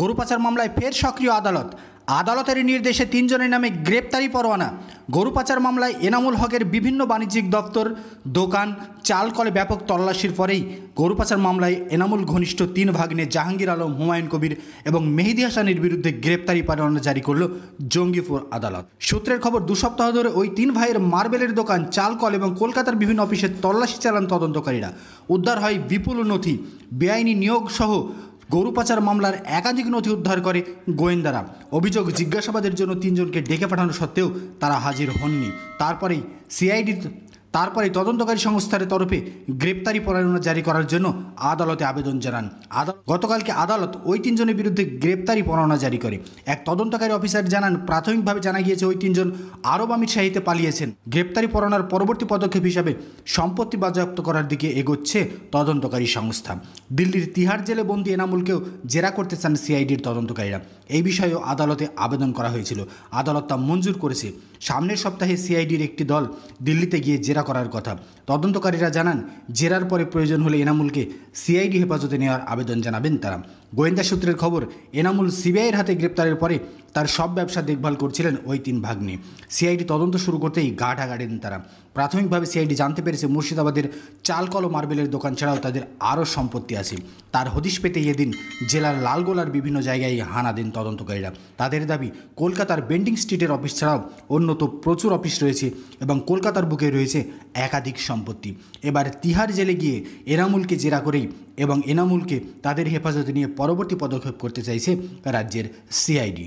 গরু পাচার মামলায় ফের সক্রিয় আদালত আদালতের নির্দেশে তিনজনের নামে গ্রেপ্তারি পরোয়ানা গরু পাচার মামলায় এনামুল হকের বিভিন্ন বাণিজ্যিক দপ্তর দোকান চাল কলে ব্যাপক তল্লাশির পরেই গরু পাচার মামলায় এনামুল ঘনিষ্ঠ তিন ভাগ্নে জাহাঙ্গীর আলম হুমায়ুন কবির এবং মেহেদি হাসানের বিরুদ্ধে গ্রেপ্তারি পরোয়ানা জারি করল জঙ্গিপুর আদালত সূত্রের খবর দু সপ্তাহ ধরে ওই তিন ভাইয়ের মার্বেলের দোকান চাল কল এবং কলকাতার বিভিন্ন অফিসে তল্লাশি চালান তদন্তকারীরা উদ্ধার হয় বিপুল নথি বেআইনি নিয়োগ সহ গরু পাচার মামলার একাধিক নথি উদ্ধার করে গোয়েন্দারা অভিযোগ জিজ্ঞাসাবাদের জন্য তিনজনকে ডেকে পাঠানো সত্ত্বেও তারা হাজির হননি তারপরেই সিআইডির তারপরে তদন্তকারী সংস্থার তরফে গ্রেপ্তারি পরোয়ানা জারি করার জন্য আদালতে আবেদন জানান গতকালকে আদালত ওই তিনজনের বিরুদ্ধে গ্রেপ্তারি পরোয়ানা জারি করে এক তদন্তকারী অফিসার জানান প্রাথমিকভাবে জানা গিয়েছে ওই তিনজন আরব আমির শাহিতে পালিয়েছেন গ্রেপ্তারি পরোয়ানার পরবর্তী পদক্ষেপ হিসাবে সম্পত্তি বাজেয়াপ্ত করার দিকে এগোচ্ছে তদন্তকারী সংস্থা দিল্লির তিহার জেলে বন্দী এনামুলকেও জেরা করতে চান সিআইডির তদন্তকারীরা এই বিষয়েও আদালতে আবেদন করা হয়েছিল আদালত তা মঞ্জুর করেছে সামনের সপ্তাহে সিআইডির একটি দল দিল্লিতে গিয়ে জেরা করার কথা তদন্তকারীরা জানান জেরার পরে প্রয়োজন হলে এনামুলকে সিআইডি হেফাজতে নেওয়ার আবেদন জানাবেন তারা গোয়েন্দা সূত্রের খবর এনামুল সিবিআইয়ের হাতে গ্রেপ্তারের পরে তার সব ব্যবসা দেখভাল করছিলেন ওই তিন ভাগ্নে সিআইডি তদন্ত শুরু করতেই গা ঢাকাড়েন তারা প্রাথমিকভাবে সিআইডি জানতে পেরেছে মুর্শিদাবাদের চালকল মার্বেলের দোকান ছাড়াও তাদের আরও সম্পত্তি আছে তার হদিশ পেতে এদিন জেলার লালগোলার বিভিন্ন জায়গায় হানা দেন তদন্তকারীরা তাদের দাবি কলকাতার বেন্ডিং স্ট্রিটের অফিস ছাড়াও অন্যত প্রচুর অফিস রয়েছে এবং কলকাতার বুকে রয়েছে একাধিক সম্পত্তি এবার তিহার জেলে গিয়ে এনামুলকে জেরা করেই এবং এনামুলকে তাদের হেফাজতে নিয়ে পরবর্তী পদক্ষেপ করতে চাইছে রাজ্যের সিআইডি